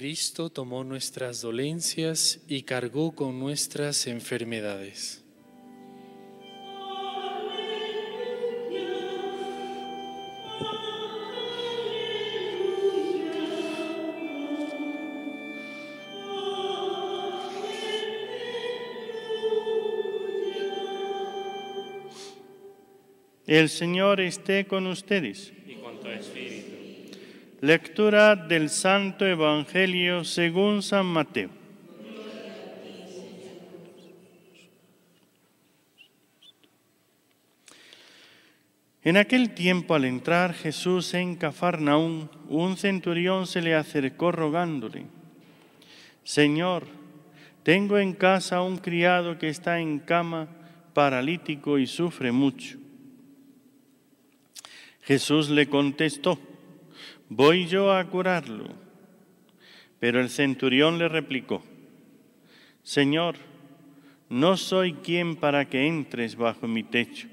Cristo tomó nuestras dolencias y cargó con nuestras enfermedades. El Señor esté con ustedes. Lectura del Santo Evangelio según San Mateo. En aquel tiempo al entrar Jesús en Cafarnaún, un centurión se le acercó rogándole, Señor, tengo en casa un criado que está en cama, paralítico y sufre mucho. Jesús le contestó, voy yo a curarlo. Pero el centurión le replicó, Señor, no soy quien para que entres bajo mi techo.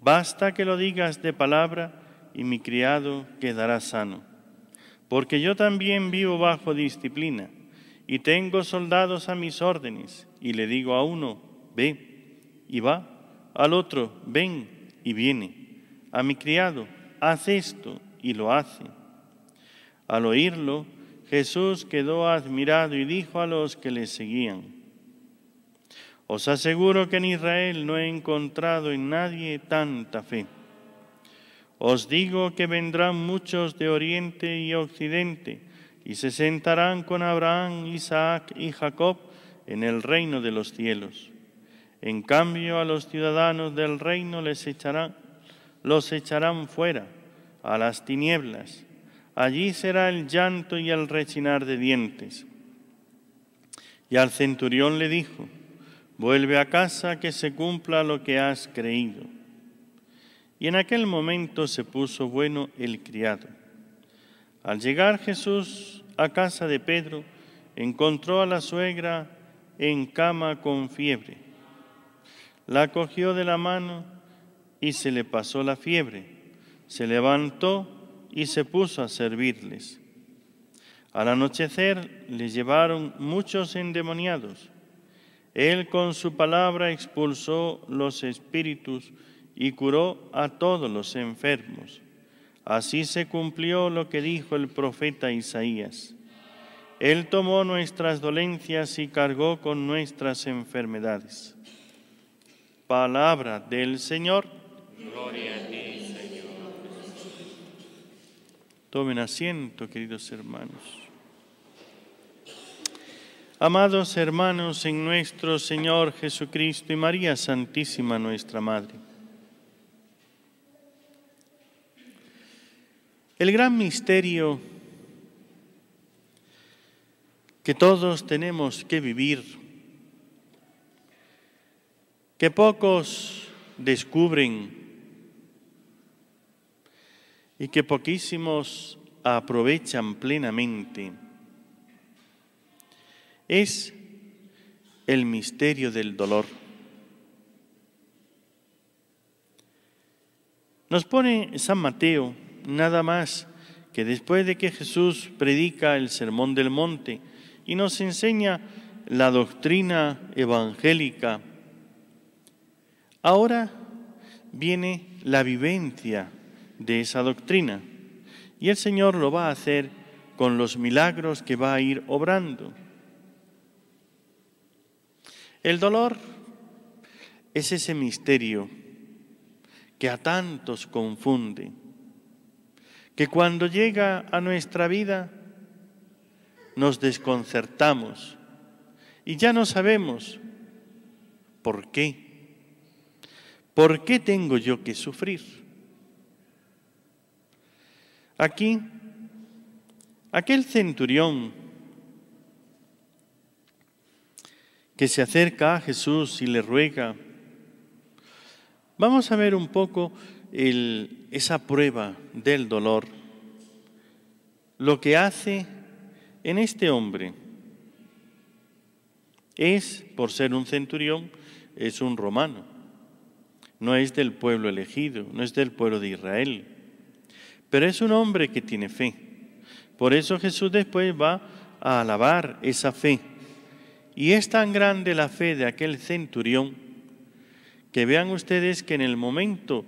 Basta que lo digas de palabra y mi criado quedará sano. Porque yo también vivo bajo disciplina y tengo soldados a mis órdenes y le digo a uno, ve y va, al otro, ven y viene, a mi criado, haz esto y lo hace al oírlo, Jesús quedó admirado y dijo a los que le seguían, Os aseguro que en Israel no he encontrado en nadie tanta fe. Os digo que vendrán muchos de oriente y occidente y se sentarán con Abraham, Isaac y Jacob en el reino de los cielos. En cambio a los ciudadanos del reino les los echarán fuera a las tinieblas Allí será el llanto y el rechinar de dientes. Y al centurión le dijo, vuelve a casa que se cumpla lo que has creído. Y en aquel momento se puso bueno el criado. Al llegar Jesús a casa de Pedro, encontró a la suegra en cama con fiebre. La cogió de la mano y se le pasó la fiebre. Se levantó y se puso a servirles. Al anochecer les llevaron muchos endemoniados. Él con su palabra expulsó los espíritus y curó a todos los enfermos. Así se cumplió lo que dijo el profeta Isaías. Él tomó nuestras dolencias y cargó con nuestras enfermedades. Palabra del Señor. Gloria a Tomen asiento, queridos hermanos. Amados hermanos en nuestro Señor Jesucristo y María Santísima, nuestra Madre. El gran misterio que todos tenemos que vivir, que pocos descubren y que poquísimos aprovechan plenamente. Es el misterio del dolor. Nos pone San Mateo nada más que después de que Jesús predica el sermón del monte y nos enseña la doctrina evangélica, ahora viene la vivencia de esa doctrina. Y el Señor lo va a hacer con los milagros que va a ir obrando. El dolor es ese misterio que a tantos confunde, que cuando llega a nuestra vida nos desconcertamos y ya no sabemos por qué. ¿Por qué tengo yo que sufrir? Aquí, aquel centurión que se acerca a Jesús y le ruega, vamos a ver un poco esa prueba del dolor, lo que hace en este hombre. Es, por ser un centurión, es un romano, no es del pueblo elegido, no es del pueblo de Israel pero es un hombre que tiene fe. Por eso Jesús después va a alabar esa fe. Y es tan grande la fe de aquel centurión que vean ustedes que en el momento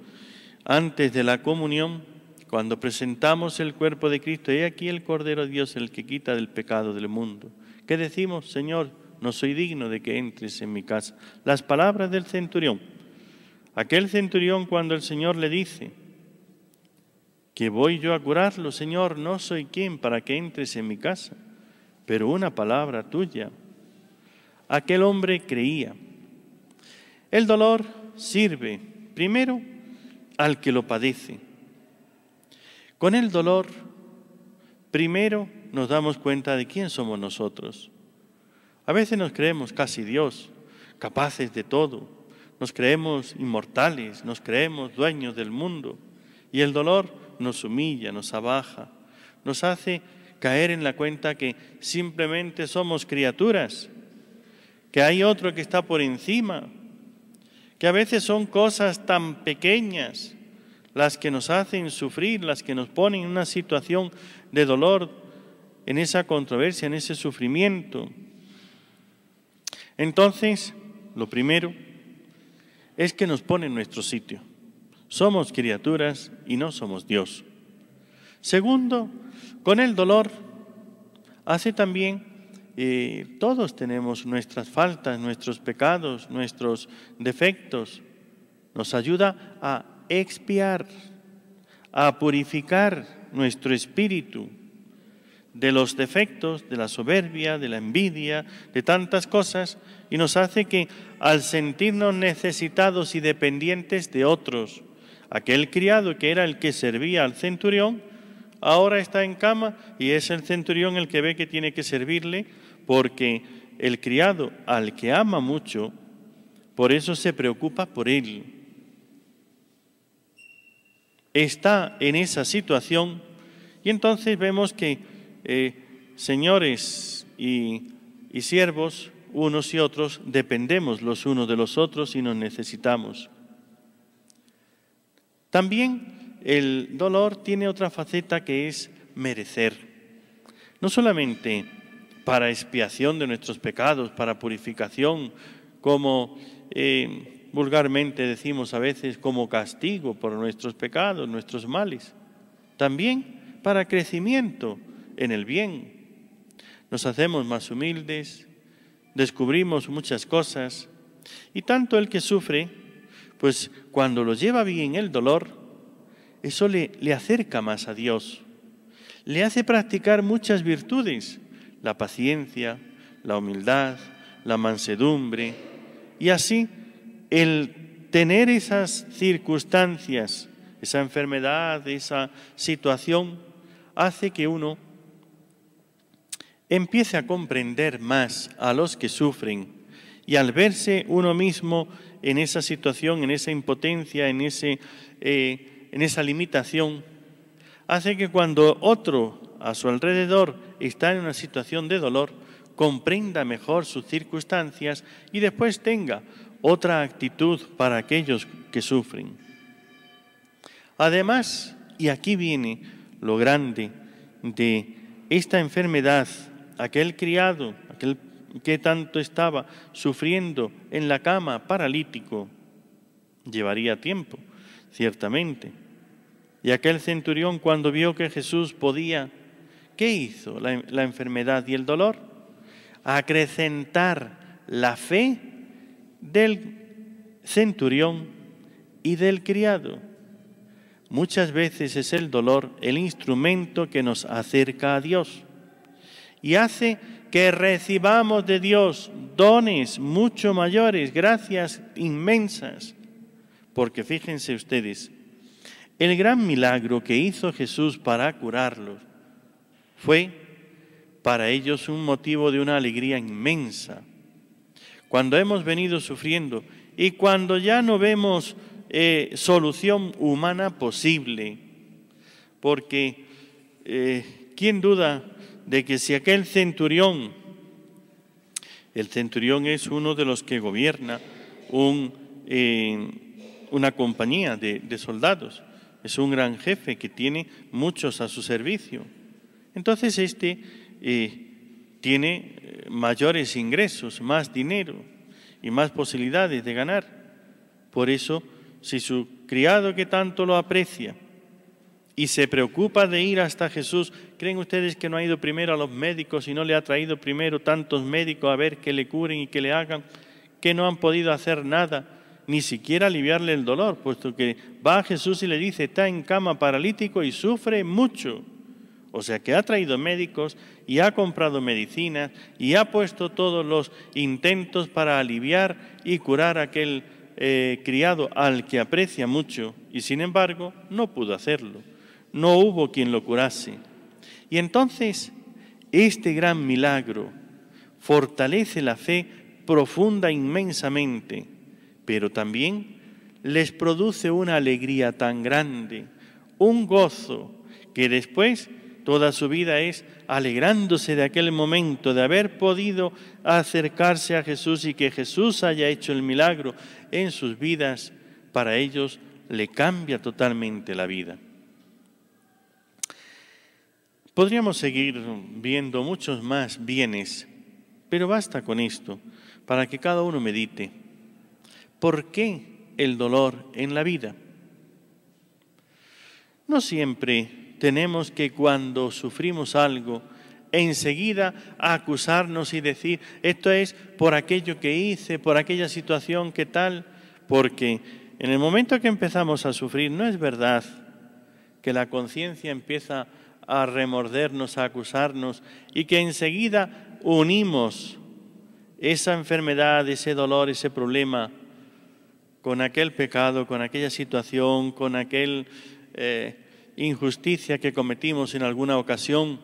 antes de la comunión, cuando presentamos el cuerpo de Cristo, he aquí el Cordero de Dios, el que quita del pecado del mundo. ¿Qué decimos, Señor? No soy digno de que entres en mi casa. Las palabras del centurión. Aquel centurión cuando el Señor le dice, que voy yo a curarlo, Señor, no soy quien para que entres en mi casa, pero una palabra tuya. Aquel hombre creía. El dolor sirve primero al que lo padece. Con el dolor, primero nos damos cuenta de quién somos nosotros. A veces nos creemos casi Dios, capaces de todo. Nos creemos inmortales, nos creemos dueños del mundo. Y el dolor nos humilla, nos abaja, nos hace caer en la cuenta que simplemente somos criaturas, que hay otro que está por encima, que a veces son cosas tan pequeñas las que nos hacen sufrir, las que nos ponen en una situación de dolor, en esa controversia, en ese sufrimiento. Entonces, lo primero es que nos pone en nuestro sitio. Somos criaturas y no somos Dios. Segundo, con el dolor, hace también eh, todos tenemos nuestras faltas, nuestros pecados, nuestros defectos. Nos ayuda a expiar, a purificar nuestro espíritu de los defectos, de la soberbia, de la envidia, de tantas cosas, y nos hace que al sentirnos necesitados y dependientes de otros, Aquel criado que era el que servía al centurión, ahora está en cama y es el centurión el que ve que tiene que servirle, porque el criado al que ama mucho, por eso se preocupa por él. Está en esa situación y entonces vemos que eh, señores y, y siervos, unos y otros, dependemos los unos de los otros y nos necesitamos. También el dolor tiene otra faceta que es merecer. No solamente para expiación de nuestros pecados, para purificación, como eh, vulgarmente decimos a veces, como castigo por nuestros pecados, nuestros males. También para crecimiento en el bien. Nos hacemos más humildes, descubrimos muchas cosas y tanto el que sufre pues cuando lo lleva bien el dolor, eso le, le acerca más a Dios. Le hace practicar muchas virtudes, la paciencia, la humildad, la mansedumbre. Y así, el tener esas circunstancias, esa enfermedad, esa situación, hace que uno empiece a comprender más a los que sufren y al verse uno mismo en esa situación, en esa impotencia, en, ese, eh, en esa limitación, hace que cuando otro a su alrededor está en una situación de dolor, comprenda mejor sus circunstancias y después tenga otra actitud para aquellos que sufren. Además, y aquí viene lo grande de esta enfermedad, aquel criado, aquel que tanto estaba sufriendo en la cama paralítico, llevaría tiempo, ciertamente. Y aquel centurión cuando vio que Jesús podía, ¿qué hizo la, enfermedad y el dolor? Acrecentar la fe del centurión y del criado. Muchas veces es el dolor el instrumento que nos acerca a Dios y hace que recibamos de Dios dones mucho mayores, gracias inmensas. Porque fíjense ustedes, el gran milagro que hizo Jesús para curarlos fue para ellos un motivo de una alegría inmensa. Cuando hemos venido sufriendo y cuando ya no vemos eh, solución humana posible, porque eh, ¿quién duda? de que si aquel centurión, el centurión es uno de los que gobierna un, eh, una compañía de, soldados, es un gran jefe que tiene muchos a su servicio. Entonces este eh, tiene eh, mayores ingresos, más dinero y más posibilidades de ganar. Por eso, si su criado que tanto lo aprecia y se preocupa de ir hasta Jesús, ¿creen ustedes que no ha ido primero a los médicos y no le ha traído primero tantos médicos a ver que le curen y que le hagan, que no han podido hacer nada, ni siquiera aliviarle el dolor, puesto que va a Jesús y le dice, está en cama paralítico y sufre mucho? O sea que ha traído médicos y ha comprado medicinas y ha puesto todos los intentos para aliviar y curar a aquel eh, criado al que aprecia mucho y sin embargo no pudo hacerlo no hubo quien lo curase. Y entonces este gran milagro fortalece la fe profunda inmensamente, pero también les produce una alegría tan grande, un gozo, que después toda su vida es alegrándose de aquel momento, de haber podido acercarse a Jesús y que Jesús haya hecho el milagro en sus vidas, para ellos le cambia totalmente la vida. Podríamos seguir viendo muchos más bienes, pero basta con esto para que cada uno medite. ¿Por qué el dolor en la vida? No siempre tenemos que cuando sufrimos algo, enseguida acusarnos y decir, esto es por aquello que hice, por aquella situación que tal, porque en el momento que empezamos a sufrir, no es verdad que la conciencia empieza a a remordernos, a acusarnos y que enseguida unimos esa enfermedad, ese dolor, ese problema con aquel pecado, con aquella situación, con aquel eh, injusticia que cometimos en alguna ocasión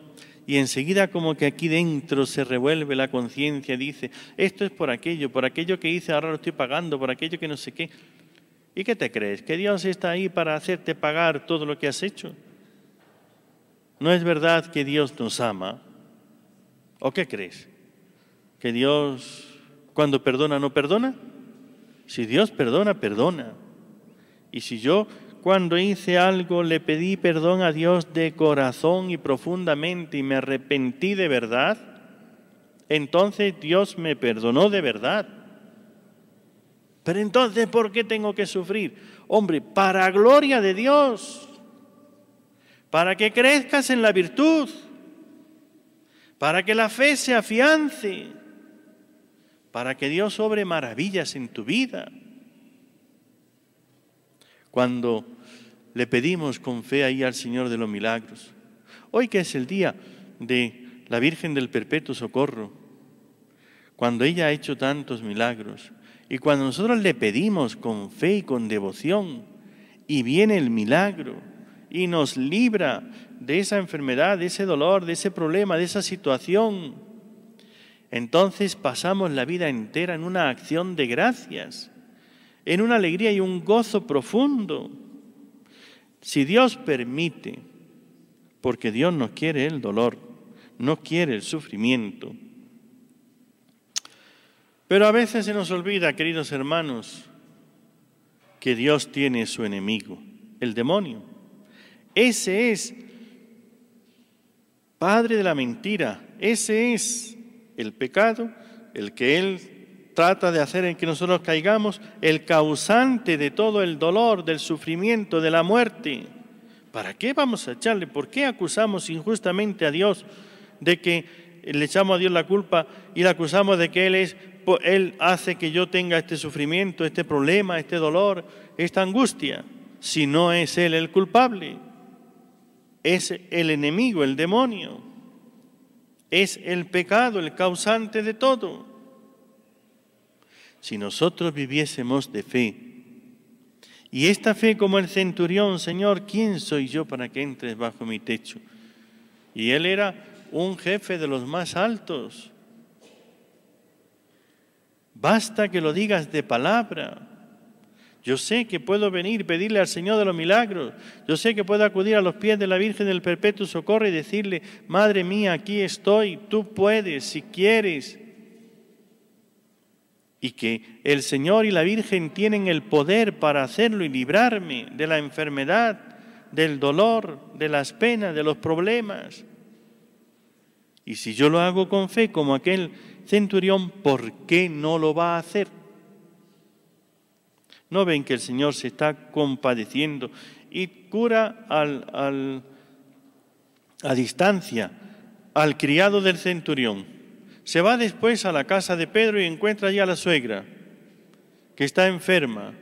y enseguida como que aquí dentro se revuelve la conciencia, dice, esto es por aquello, por aquello que hice, ahora lo estoy pagando, por aquello que no sé qué. ¿Y qué te crees? ¿Que Dios está ahí para hacerte pagar todo lo que has hecho? ¿No es verdad que Dios nos ama? ¿O qué crees? ¿Que Dios cuando perdona no perdona? Si Dios perdona, perdona. Y si yo cuando hice algo le pedí perdón a Dios de corazón y profundamente y me arrepentí de verdad, entonces Dios me perdonó de verdad. Pero entonces, ¿por qué tengo que sufrir? Hombre, para gloria de Dios para que crezcas en la virtud, para que la fe se afiance, para que Dios obre maravillas en tu vida. Cuando le pedimos con fe ahí al Señor de los milagros, hoy que es el día de la Virgen del Perpetuo Socorro, cuando ella ha hecho tantos milagros, y cuando nosotros le pedimos con fe y con devoción, y viene el milagro, y nos libra de esa enfermedad, de ese dolor, de ese problema, de esa situación. Entonces pasamos la vida entera en una acción de gracias, en una alegría y un gozo profundo. Si Dios permite, porque Dios no quiere el dolor, no quiere el sufrimiento. Pero a veces se nos olvida, queridos hermanos, que Dios tiene su enemigo, el demonio ese es padre de la mentira, ese es el pecado, el que Él trata de hacer en que nosotros caigamos, el causante de todo el dolor, del sufrimiento, de la muerte. ¿Para qué vamos a echarle? ¿Por qué acusamos injustamente a Dios de que le echamos a Dios la culpa y le acusamos de que Él es, Él hace que yo tenga este sufrimiento, este problema, este dolor, esta angustia? Si no es Él el culpable es el enemigo, el demonio. Es el pecado, el causante de todo. Si nosotros viviésemos de fe, y esta fe como el centurión, Señor, ¿quién soy yo para que entres bajo mi techo? Y él era un jefe de los más altos. Basta que lo digas de palabra. Yo sé que puedo venir y pedirle al Señor de los milagros. Yo sé que puedo acudir a los pies de la Virgen del Perpetuo Socorro y decirle, Madre mía, aquí estoy, tú puedes, si quieres. Y que el Señor y la Virgen tienen el poder para hacerlo y librarme de la enfermedad, del dolor, de las penas, de los problemas. Y si yo lo hago con fe como aquel centurión, ¿por qué no lo va a hacer? ¿No ven que el Señor se está compadeciendo y cura al, a distancia al criado del centurión? Se va después a la casa de Pedro y encuentra ya a la suegra, que está enferma,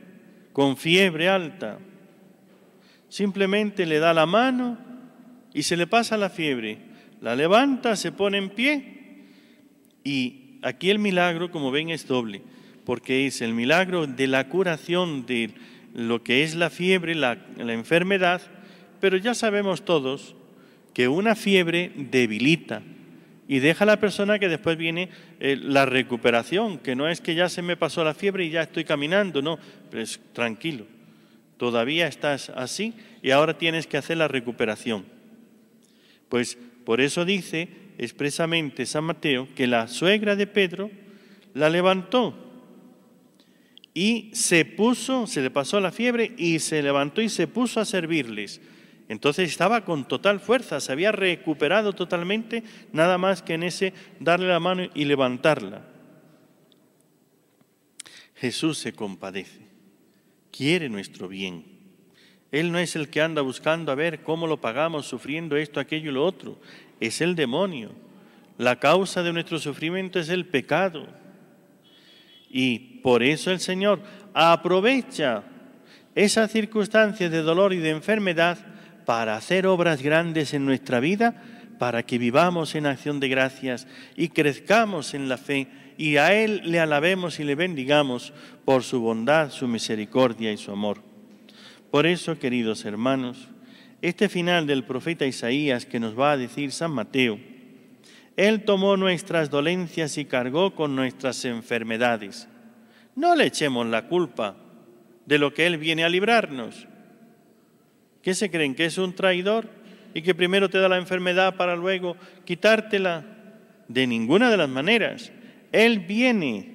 con fiebre alta. Simplemente le da la mano y se le pasa la fiebre. La levanta, se pone en pie y aquí el milagro, como ven, es doble porque es el milagro de la curación de lo que es la fiebre, la, enfermedad, pero ya sabemos todos que una fiebre debilita y deja a la persona que después viene eh, la recuperación, que no es que ya se me pasó la fiebre y ya estoy caminando, no, es tranquilo, todavía estás así y ahora tienes que hacer la recuperación. Pues por eso dice expresamente San Mateo que la suegra de Pedro la levantó y se puso, se le pasó la fiebre y se levantó y se puso a servirles. Entonces estaba con total fuerza, se había recuperado totalmente, nada más que en ese darle la mano y levantarla. Jesús se compadece, quiere nuestro bien. Él no es el que anda buscando a ver cómo lo pagamos sufriendo esto, aquello y lo otro. Es el demonio. La causa de nuestro sufrimiento es el pecado. Y por eso el Señor aprovecha esas circunstancias de dolor y de enfermedad para hacer obras grandes en nuestra vida, para que vivamos en acción de gracias y crezcamos en la fe y a Él le alabemos y le bendigamos por su bondad, su misericordia y su amor. Por eso, queridos hermanos, este final del profeta Isaías que nos va a decir San Mateo, él tomó nuestras dolencias y cargó con nuestras enfermedades. No le echemos la culpa de lo que Él viene a librarnos. ¿Qué se creen? ¿Que es un traidor? ¿Y que primero te da la enfermedad para luego quitártela? De ninguna de las maneras. Él viene,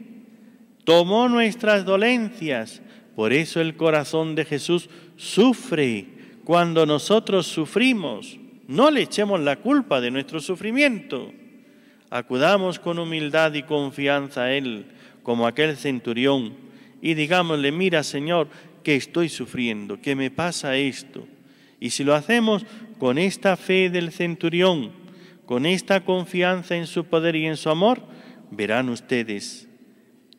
tomó nuestras dolencias. Por eso el corazón de Jesús sufre cuando nosotros sufrimos. No le echemos la culpa de nuestro sufrimiento acudamos con humildad y confianza a Él, como aquel centurión, y digámosle, mira Señor, que estoy sufriendo, que me pasa esto. Y si lo hacemos con esta fe del centurión, con esta confianza en su poder y en su amor, verán ustedes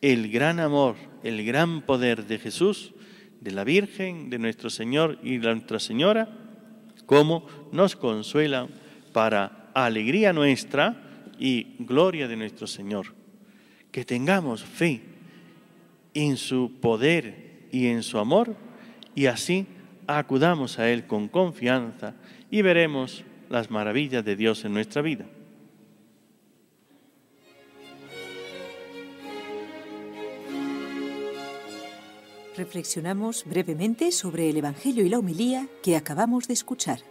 el gran amor, el gran poder de Jesús, de la Virgen, de nuestro Señor y de nuestra Señora, cómo nos consuelan para alegría nuestra, y gloria de nuestro Señor. Que tengamos fe en su poder y en su amor y así acudamos a Él con confianza y veremos las maravillas de Dios en nuestra vida. Reflexionamos brevemente sobre el Evangelio y la humilía que acabamos de escuchar.